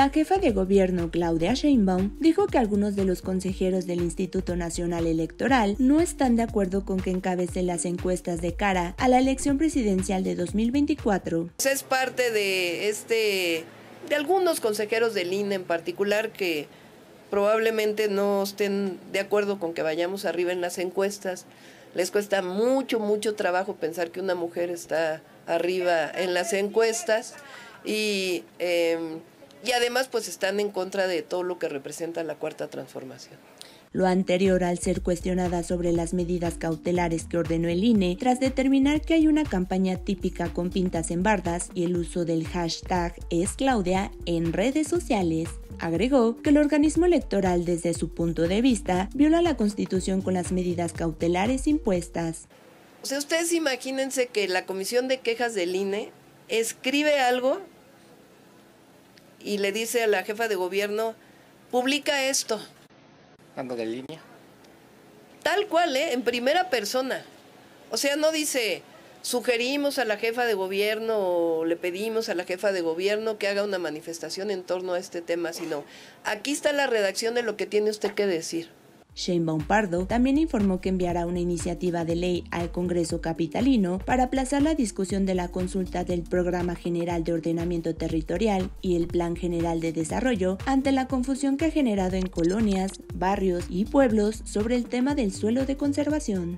La jefa de gobierno Claudia Sheinbaum dijo que algunos de los consejeros del Instituto Nacional Electoral no están de acuerdo con que encabece las encuestas de cara a la elección presidencial de 2024. Pues es parte de este de algunos consejeros del INE en particular que probablemente no estén de acuerdo con que vayamos arriba en las encuestas. Les cuesta mucho, mucho trabajo pensar que una mujer está arriba en las encuestas y em, y además pues están en contra de todo lo que representa la cuarta transformación. Lo anterior al ser cuestionada sobre las medidas cautelares que ordenó el INE, tras determinar que hay una campaña típica con pintas en bardas y el uso del hashtag es Claudia en redes sociales, agregó que el organismo electoral desde su punto de vista viola la constitución con las medidas cautelares impuestas. O sea, ustedes imagínense que la comisión de quejas del INE escribe algo y le dice a la jefa de gobierno, publica esto. de línea. Tal cual, ¿eh? en primera persona. O sea, no dice, sugerimos a la jefa de gobierno o le pedimos a la jefa de gobierno que haga una manifestación en torno a este tema, sino aquí está la redacción de lo que tiene usted que decir. Shane Pardo, también informó que enviará una iniciativa de ley al Congreso capitalino para aplazar la discusión de la consulta del Programa General de Ordenamiento Territorial y el Plan General de Desarrollo ante la confusión que ha generado en colonias, barrios y pueblos sobre el tema del suelo de conservación.